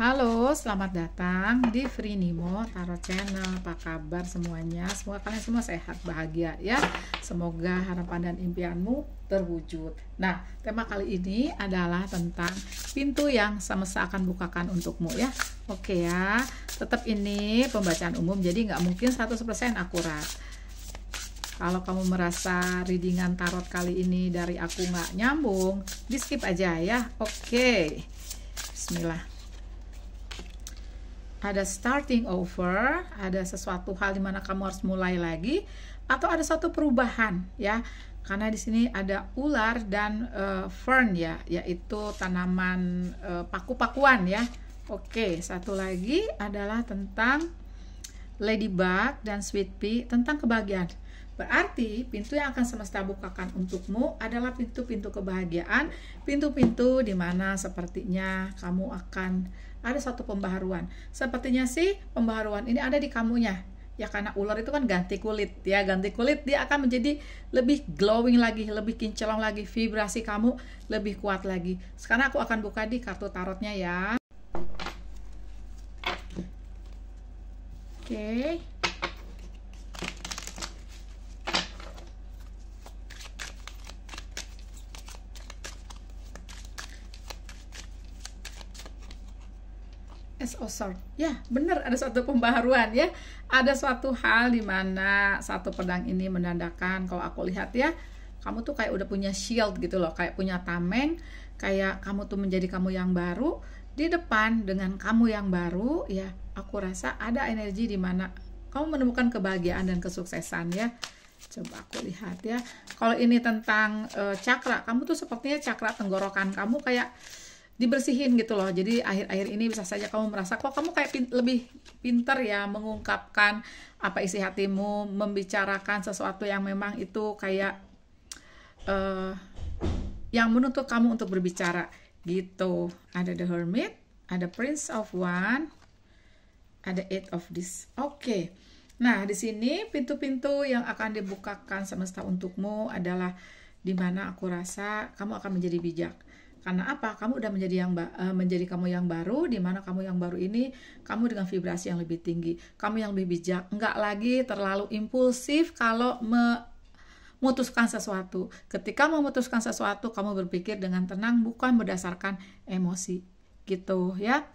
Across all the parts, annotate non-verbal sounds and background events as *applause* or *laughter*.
Halo, selamat datang di Free Nemo Tarot Channel. Apa kabar semuanya? Semoga kalian semua sehat, bahagia ya. Semoga harapan dan impianmu terwujud. Nah, tema kali ini adalah tentang pintu yang sama akan bukakan untukmu ya. Oke ya, tetap ini pembacaan umum jadi nggak mungkin 100% akurat. Kalau kamu merasa readingan tarot kali ini dari aku nggak nyambung, di skip aja ya. Oke, Bismillah ada starting over, ada sesuatu hal di mana kamu harus mulai lagi, atau ada satu perubahan ya. Karena di sini ada ular dan uh, fern ya, yaitu tanaman uh, paku-pakuan ya. Oke, satu lagi adalah tentang Ladybug, dan Sweet Pea tentang kebahagiaan. Berarti pintu yang akan semesta bukakan untukmu adalah pintu-pintu kebahagiaan, pintu-pintu di mana sepertinya kamu akan ada satu pembaharuan. Sepertinya sih pembaharuan ini ada di kamunya. Ya karena ular itu kan ganti kulit ya, ganti kulit dia akan menjadi lebih glowing lagi, lebih kinclong lagi, vibrasi kamu lebih kuat lagi. Sekarang aku akan buka di kartu tarotnya ya. okay. SO sort. Ya, benar ada suatu pembaharuan ya. Ada suatu hal di mana satu pedang ini menandakan kalau aku lihat ya, kamu tuh kayak udah punya shield gitu loh, kayak punya tameng, kayak kamu tuh menjadi kamu yang baru di depan dengan kamu yang baru ya aku rasa ada energi di mana kamu menemukan kebahagiaan dan kesuksesan ya coba aku lihat ya kalau ini tentang e, cakra kamu tuh sepertinya cakra tenggorokan kamu kayak dibersihin gitu loh jadi akhir-akhir ini bisa saja kamu merasa kok kamu kayak pin lebih pinter ya mengungkapkan apa isi hatimu membicarakan sesuatu yang memang itu kayak e, yang menuntut kamu untuk berbicara gitu ada the hermit ada prince of one ada eight of this. Oke. Okay. Nah, di sini pintu-pintu yang akan dibukakan semesta untukmu adalah di mana aku rasa kamu akan menjadi bijak. Karena apa? Kamu udah menjadi yang eh, menjadi kamu yang baru, di mana kamu yang baru ini kamu dengan vibrasi yang lebih tinggi, kamu yang lebih bijak, enggak lagi terlalu impulsif kalau memutuskan sesuatu. Ketika memutuskan sesuatu, kamu berpikir dengan tenang bukan berdasarkan emosi. Gitu ya.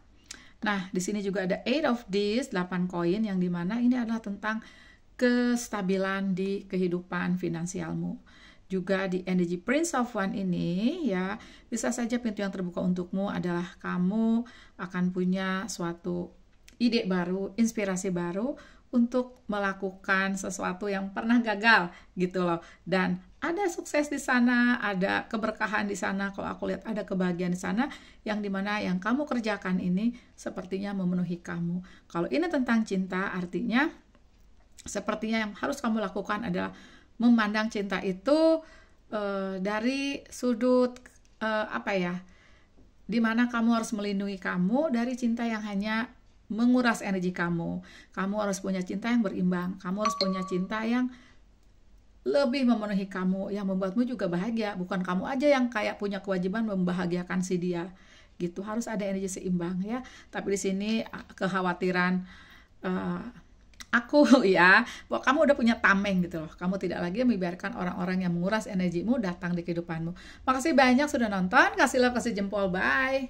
Nah, di sini juga ada eight of these, 8 koin yang dimana ini adalah tentang kestabilan di kehidupan finansialmu. Juga di energy prince of one ini ya, bisa saja pintu yang terbuka untukmu adalah kamu akan punya suatu ide baru, inspirasi baru untuk melakukan sesuatu yang pernah gagal gitu loh dan ada sukses di sana, ada keberkahan di sana. Kalau aku lihat ada kebahagiaan di sana, yang dimana yang kamu kerjakan ini sepertinya memenuhi kamu. Kalau ini tentang cinta, artinya sepertinya yang harus kamu lakukan adalah memandang cinta itu uh, dari sudut uh, apa ya, dimana kamu harus melindungi kamu dari cinta yang hanya menguras energi kamu. Kamu harus punya cinta yang berimbang. Kamu harus punya cinta yang lebih memenuhi kamu yang membuatmu juga bahagia bukan kamu aja yang kayak punya kewajiban membahagiakan si dia gitu harus ada energi seimbang ya tapi di sini kekhawatiran uh, aku *laughs* ya bahwa kamu udah punya tameng gitu loh kamu tidak lagi membiarkan orang-orang yang menguras energimu datang di kehidupanmu makasih banyak sudah nonton kasih love kasih jempol bye